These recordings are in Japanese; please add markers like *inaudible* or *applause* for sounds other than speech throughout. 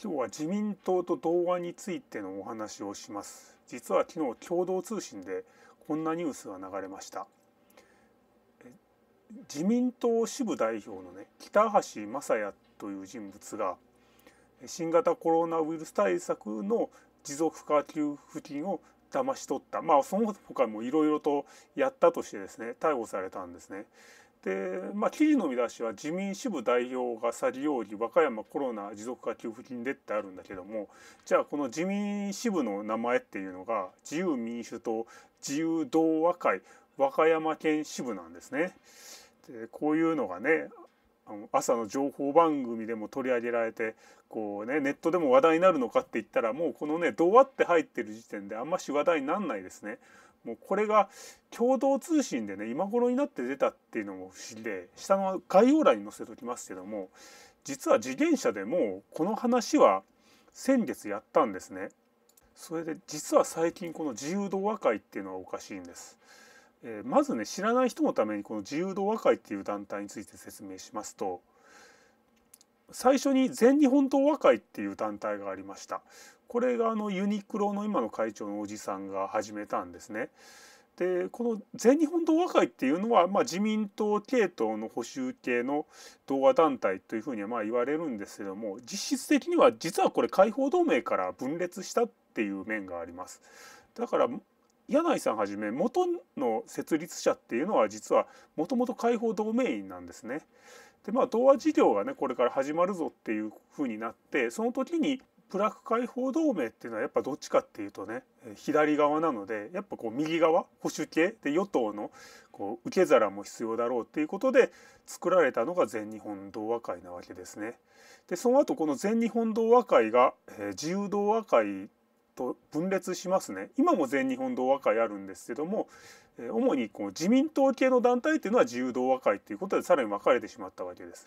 今日は自民党と同和についてのお話をします実は昨日共同通信でこんなニュースが流れました自民党支部代表のね北橋正也という人物が新型コロナウイルス対策の持続化給付金を騙し取ったまあその他もいろいろとやったとしてですね逮捕されたんですね。で、まあ、記事の見出しは自民支部代表が去りよ疑和歌山コロナ持続化給付金でってあるんだけどもじゃあこの自民支部の名前っていうのが自由民主党自由同和会和歌山県支部なんですね。でこういうのがねあの朝の情報番組でも取り上げられてこう、ね、ネットでも話題になるのかって言ったらもうこのね「童話」って入ってる時点であんまし話題になんないですね。もうこれが共同通信でね今頃になって出たっていうのも不思議で下の概要欄に載せときますけども実は自転車でもこの話は先月やったんですね。それで実は最近この自由度和解っていうのはおかしいんです。えー、まずね知らない人のためにこの自由度和解っていう団体について説明しますと最初に全日本党和会っていう団体がありましたこれがあのユニクロの今の会長のおじさんが始めたんですね。でこの全日本同和会っていうのは、まあ、自民党系統の保守系の同和団体というふうにはまあ言われるんですけども実質的には実はこれ解放同盟から分裂したっていう面があります。だから柳井さんはじめ元の設立者っていうのは実はもともと解放同盟員なんですね。でまあ童話事業がねこれから始まるぞっていうふうになってその時にプラク解放同盟っていうのはやっぱどっちかっていうとね左側なのでやっぱこう右側保守系で与党のこう受け皿も必要だろうっていうことで作られたのが全日本童話会なわけですね。でその後この全日本同和会が、えー、自由同和会と分裂しますね今も全日本同和会あるんですけども主にこう自民党系の団体というのは自由同和会ということでさらに分かれてしまったわけです。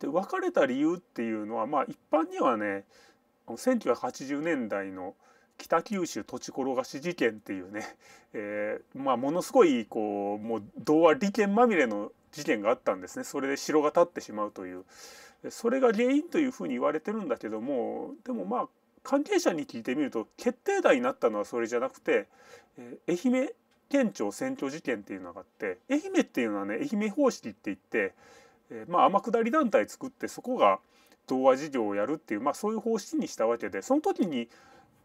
で分かれた理由っていうのはまあ一般にはね1980年代の北九州土地転がし事件っていうね、えー、まあ、ものすごいこうもう童話利権まみれの事件があったんですねそれで城が建ってしまうというそれが原因というふうに言われてるんだけどもでもまあ関係者に聞いてみると決定打になったのはそれじゃなくて、えー、愛媛県庁選挙事件っていうのがあって愛媛っていうのはね愛媛方式って言って、えー、まあ天下り団体作ってそこが童話事業をやるっていう、まあ、そういう方式にしたわけでその時に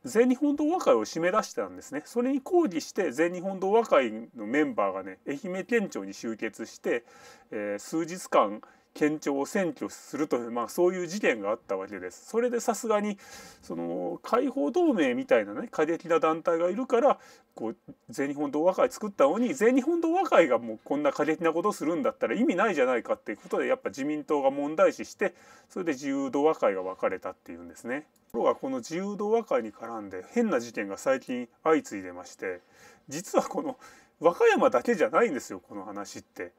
全日本童話会を締め出したんですねそれに抗議して全日本童話会のメンバーがね愛媛県庁に集結して、えー、数日間県庁を占拠するという、まあ、そういう事件があったわけです。それでさすがにその解放同盟みたいなね過激な団体がいるからこう全日本同和会作ったのに全日本同和会がもうこんな過激なことするんだったら意味ないじゃないかっていうことでやっぱ自民党が問題視してそれで自由同和会が分かれたっていうんですね。ところがこの自由同和会に絡んで変な事件が最近相次いでまして実はこの和歌山だけじゃないんですよこの話って。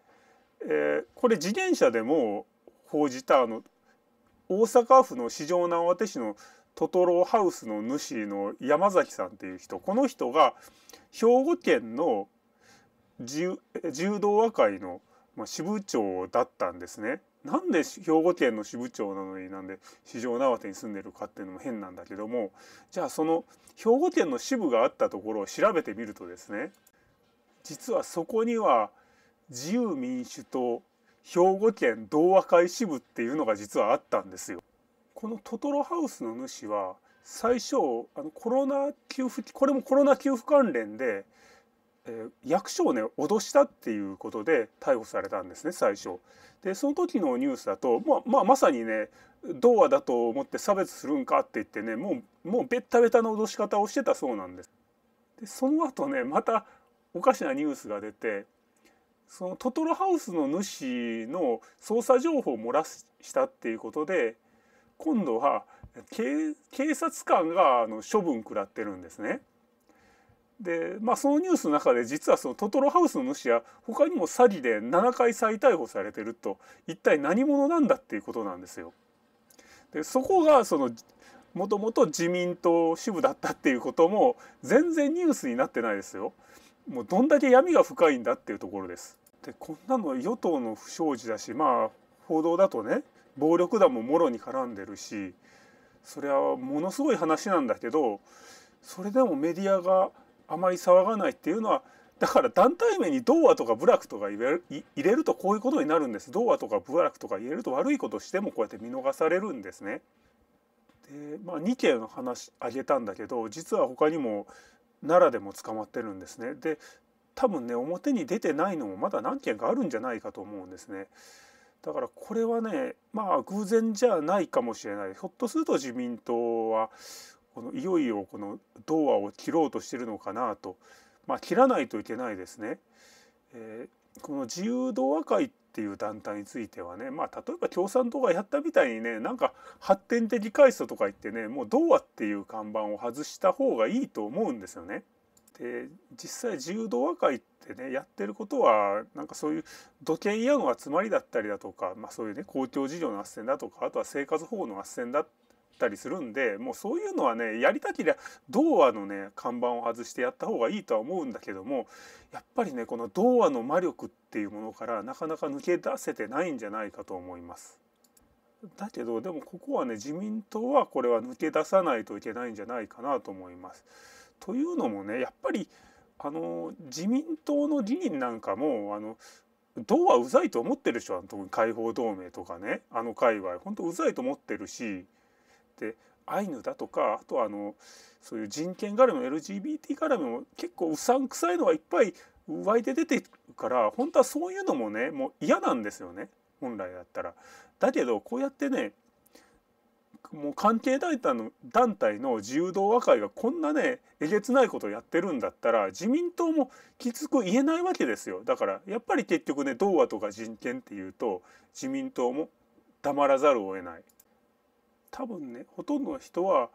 えー、これ自転車でも報じたあの大阪府の四条直手市のトトロハウスの主の山崎さんっていう人この人が兵庫県の柔道和解の、まあ、支部長だったんですね。なんで兵庫県の支部長なのになんで四条縄手に住んでるかっていうのも変なんだけどもじゃあその兵庫県の支部があったところを調べてみるとですね実はそこには自由民主党兵庫県同和会支部っていうのが実はあったんですよ。このトトロハウスの主は最初あのコロナ給付これもコロナ給付関連で、えー、役所をね脅したっていうことで逮捕されたんですね最初。でその時のニュースだと、まあ、まあ、まさにね童話だと思って差別するんかって言ってねもうもうベッタベタの脅し方をしてたそうなんです。でその後ねまたおかしなニュースが出てそのトトロハウスの主の捜査情報を漏らしたっていうことで今度は警察官があの処分食らってるんですね。でまあそのニュースの中で実はそのトトロハウスの主は他にも詐欺で7回再逮捕されてると一体何者なんだっていうことなんですよ。でそこがそのもともと自民党支部だったっていうことも全然ニュースになってないですよ。もうどんだけ闇が深いんだっていうところです。でこんなの与党の不祥事だしまあ報道だとね暴力団ももろに絡んでるしそれはものすごい話なんだけどそれでもメディアがあまり騒がないっていうのはだから団体名に童話とか部落とか入れるとこういうことになるんです童話とか部落とか入れると悪いことしてもこうやって見逃されるんですね。でまあ、2件話挙げたんだけど実は他にも奈良でも捕まってるんですね。で多分ね表に出てないのもまだ何件かあるんじゃないかと思うんですね。だからこれはねまあ偶然じゃないかもしれないひょっとすると自民党はこのいよいよこの童話を切ろうとしてるのかなとまあ切らないといけないですね。えーこの自由童話会っていう団体についてはね、まあ、例えば共産党がやったみたいにねなんか発展的階層とか言ってねもう童話っていう看板を外した方がいいと思うんですよね。で実際自由童話会ってねやってることはなんかそういう土建屋の集まりだったりだとか、まあ、そういうね公共事業の斡旋だとかあとは生活保護の斡旋だったりするんでもうそういうのはねやりたきりゃ童話のね看板を外してやった方がいいとは思うんだけどもやっぱりねこの童話の魔力っていうものからなかなか抜け出せてないんじゃないかと思います。だけどでもここはね自民党はこれは抜け出さないといけないんじゃないかなと思います。というのもねやっぱりあの自民党の議員なんかもあの道はうざいと思ってる人は解放同盟とかねあの界隈ほんとうざいと思ってるしってアイヌだとかあとはあのそういう人権絡みも LGBT 絡みも結構うさんくさいのがいっぱい湧いて出てるから本当はそういうのもねもう嫌なんですよね本来だったら。だけどこうやってねもう関係団体の団体の自由同和会がこんなねえげつないことをやってるんだったら自民党もきつく言えないわけですよだからやっぱり結局ね童話とか人権っていうと自民党も黙らざるを得ない多分ねほとんどの人は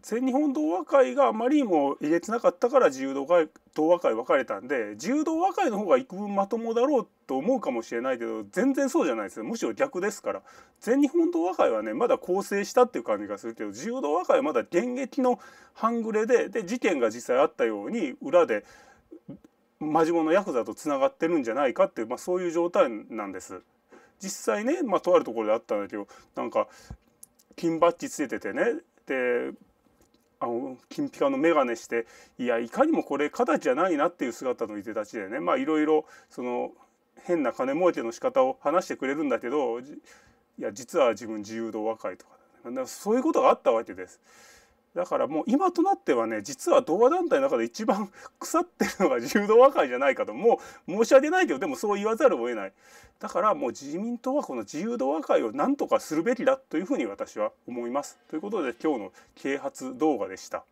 全日本同和会があまりにも入れてなかったから自由童話同和会分かれたんで自由童和会の方が幾分まともだろうと思うかもしれないけど全然そうじゃないですよむしろ逆ですから全日本同和会はねまだ構成したっていう感じがするけど自由同和会はまだ現役の半グレでで事件が実際あったように裏で真面目のヤクザとつながってるんじゃないかっていう、まあ、そういう状態なんです。実際ね、まあ、とあるところであったんだけどなんか金バッジつけててねであの金ピカの眼鏡していやいかにもこれ形じゃないなっていう姿のいでたちでねまあいろいろその変な金儲けの仕方を話してくれるんだけどいや実は自分自由度若いとか,、ね、かそういうことがあったわけです。だからもう今となってはね実は童話団体の中で一番腐ってるのが *laughs* 柔道和解じゃないかともう申し訳ないけどでもそう言わざるを得ないだからもう自民党はこの自由度和解を何とかするべきだというふうに私は思います。ということで今日の啓発動画でした。